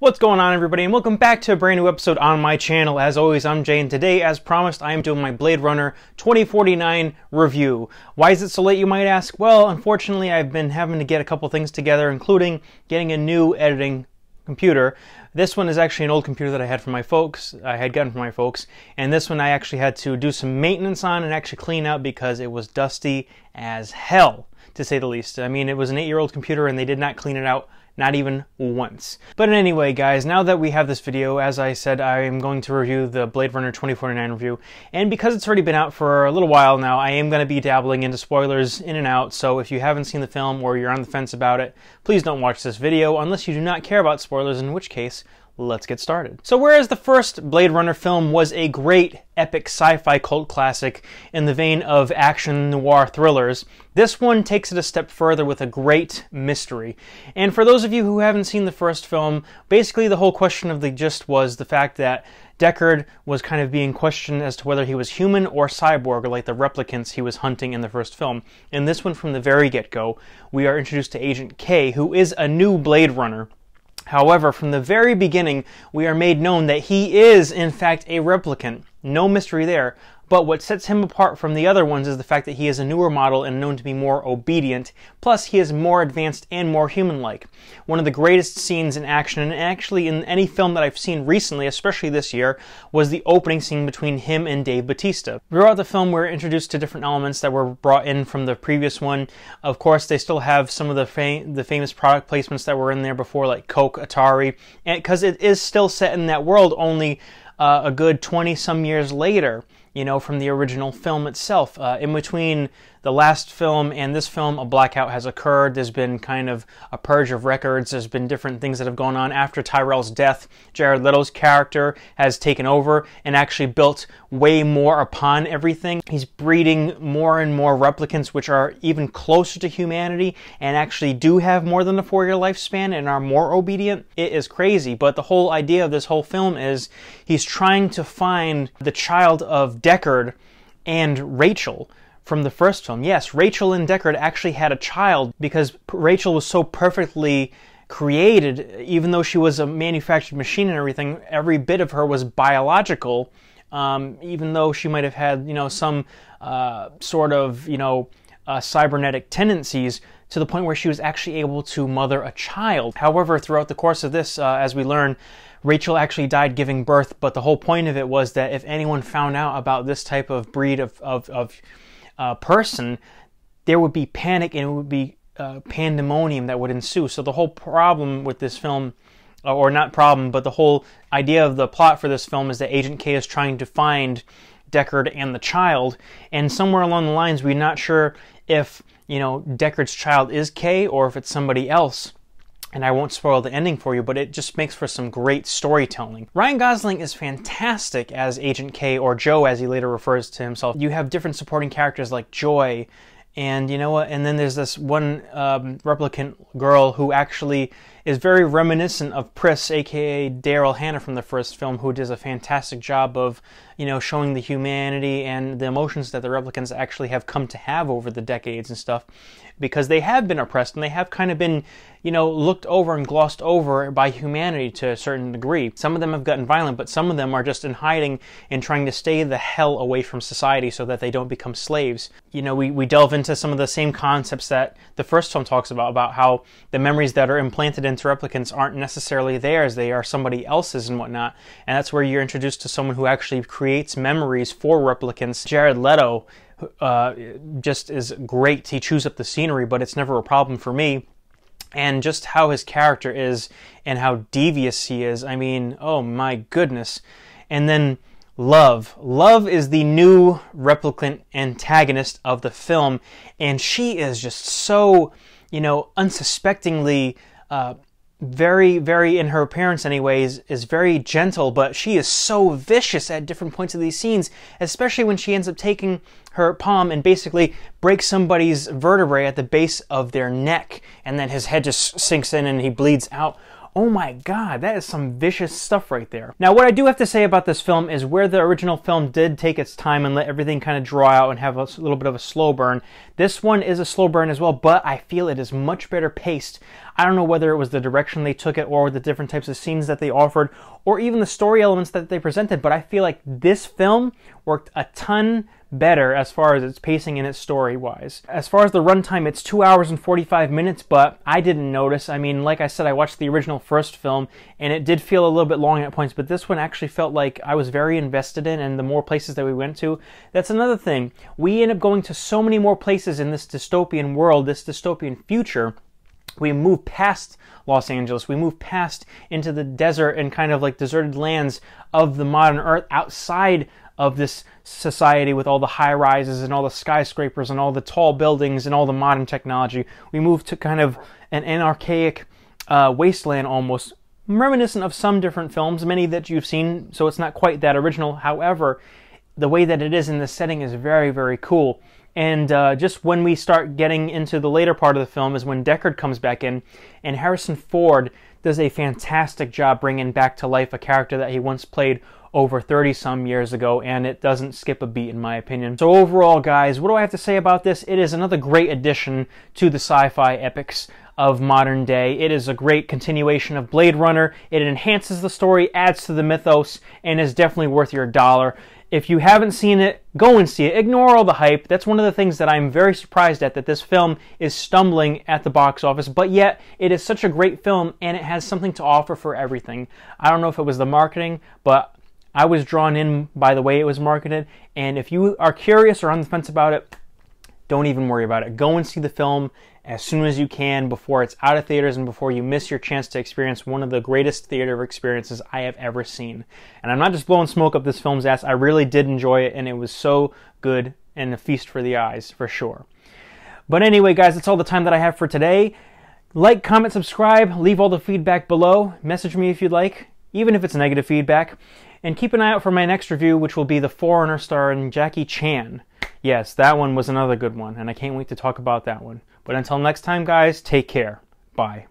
What's going on everybody and welcome back to a brand new episode on my channel. As always, I'm Jay and today, as promised, I am doing my Blade Runner 2049 review. Why is it so late you might ask? Well, unfortunately I've been having to get a couple things together including getting a new editing computer. This one is actually an old computer that I had from my folks, I had gotten from my folks, and this one I actually had to do some maintenance on and actually clean out because it was dusty as hell, to say the least. I mean, it was an eight-year-old computer and they did not clean it out not even once. But anyway guys, now that we have this video, as I said, I am going to review the Blade Runner 2049 review, and because it's already been out for a little while now, I am going to be dabbling into spoilers in and out, so if you haven't seen the film or you're on the fence about it, please don't watch this video unless you do not care about spoilers, in which case, let's get started. So whereas the first Blade Runner film was a great epic sci-fi cult classic in the vein of action noir thrillers, this one takes it a step further with a great mystery. And for those of you who haven't seen the first film, basically the whole question of the gist was the fact that Deckard was kind of being questioned as to whether he was human or cyborg, or like the replicants he was hunting in the first film. In this one, from the very get go, we are introduced to Agent K, who is a new Blade Runner However, from the very beginning, we are made known that he is, in fact, a replicant. No mystery there. But what sets him apart from the other ones is the fact that he is a newer model and known to be more obedient, plus he is more advanced and more human-like. One of the greatest scenes in action, and actually in any film that I've seen recently, especially this year, was the opening scene between him and Dave Batista. Throughout the film, we're introduced to different elements that were brought in from the previous one. Of course, they still have some of the, fam the famous product placements that were in there before, like Coke, Atari, because it is still set in that world, only uh, a good 20 some years later, you know, from the original film itself. Uh, in between the last film and this film, a blackout has occurred. There's been kind of a purge of records. There's been different things that have gone on after Tyrell's death. Jared Leto's character has taken over and actually built way more upon everything. He's breeding more and more replicants, which are even closer to humanity and actually do have more than a four year lifespan and are more obedient. It is crazy, but the whole idea of this whole film is he's trying to find the child of Deckard and Rachel from the first film. Yes, Rachel and Deckard actually had a child because Rachel was so perfectly created, even though she was a manufactured machine and everything, every bit of her was biological, um, even though she might have had, you know, some uh, sort of, you know, uh, cybernetic tendencies to the point where she was actually able to mother a child. However, throughout the course of this, uh, as we learn, Rachel actually died giving birth, but the whole point of it was that if anyone found out about this type of breed of, of, of uh, person, there would be panic and it would be uh, pandemonium that would ensue. So the whole problem with this film, uh, or not problem, but the whole idea of the plot for this film is that Agent K is trying to find Deckard and the child, and somewhere along the lines, we're not sure if you know Deckard's child is K or if it's somebody else and I won't spoil the ending for you, but it just makes for some great storytelling. Ryan Gosling is fantastic as Agent K, or Joe as he later refers to himself. You have different supporting characters like Joy and you know what and then there's this one um, replicant girl who actually is very reminiscent of Priss aka Daryl Hannah from the first film who does a fantastic job of you know showing the humanity and the emotions that the replicants actually have come to have over the decades and stuff because they have been oppressed and they have kind of been you know looked over and glossed over by humanity to a certain degree some of them have gotten violent but some of them are just in hiding and trying to stay the hell away from society so that they don't become slaves you know we, we delve into to some of the same concepts that the first film talks about, about how the memories that are implanted into replicants aren't necessarily theirs, they are somebody else's and whatnot. And that's where you're introduced to someone who actually creates memories for replicants. Jared Leto uh, just is great. He chews up the scenery, but it's never a problem for me. And just how his character is and how devious he is. I mean, oh my goodness. And then Love. Love is the new replicant antagonist of the film, and she is just so, you know, unsuspectingly. Uh, very, very, in her appearance, anyways, is very gentle, but she is so vicious at different points of these scenes, especially when she ends up taking her palm and basically breaks somebody's vertebrae at the base of their neck, and then his head just sinks in and he bleeds out. Oh my god, that is some vicious stuff right there. Now, what I do have to say about this film is where the original film did take its time and let everything kind of draw out and have a little bit of a slow burn, this one is a slow burn as well, but I feel it is much better paced. I don't know whether it was the direction they took it or the different types of scenes that they offered or even the story elements that they presented, but I feel like this film worked a ton better as far as its pacing and its story wise. As far as the runtime, it's 2 hours and 45 minutes, but I didn't notice. I mean, like I said, I watched the original first film and it did feel a little bit long at points, but this one actually felt like I was very invested in and the more places that we went to. That's another thing. We end up going to so many more places in this dystopian world, this dystopian future we move past Los Angeles, we move past into the desert and kind of like deserted lands of the modern earth outside of this society with all the high rises and all the skyscrapers and all the tall buildings and all the modern technology. We move to kind of an, anarchic archaic uh, wasteland almost, reminiscent of some different films, many that you've seen, so it's not quite that original. However, the way that it is in this setting is very, very cool. And uh, just when we start getting into the later part of the film is when Deckard comes back in, and Harrison Ford does a fantastic job bringing back to life a character that he once played over 30 some years ago, and it doesn't skip a beat in my opinion. So overall, guys, what do I have to say about this? It is another great addition to the sci-fi epics of modern day. It is a great continuation of Blade Runner. It enhances the story, adds to the mythos, and is definitely worth your dollar. If you haven't seen it, go and see it. Ignore all the hype. That's one of the things that I'm very surprised at that this film is stumbling at the box office, but yet it is such a great film and it has something to offer for everything. I don't know if it was the marketing, but I was drawn in by the way it was marketed. And if you are curious or on the fence about it, don't even worry about it. Go and see the film as soon as you can before it's out of theaters and before you miss your chance to experience one of the greatest theater experiences I have ever seen. And I'm not just blowing smoke up this film's ass, I really did enjoy it and it was so good and a feast for the eyes for sure. But anyway, guys, that's all the time that I have for today. Like, comment, subscribe, leave all the feedback below, message me if you'd like, even if it's negative feedback. And keep an eye out for my next review, which will be The Foreigner starring Jackie Chan. Yes, that one was another good one, and I can't wait to talk about that one. But until next time, guys, take care. Bye.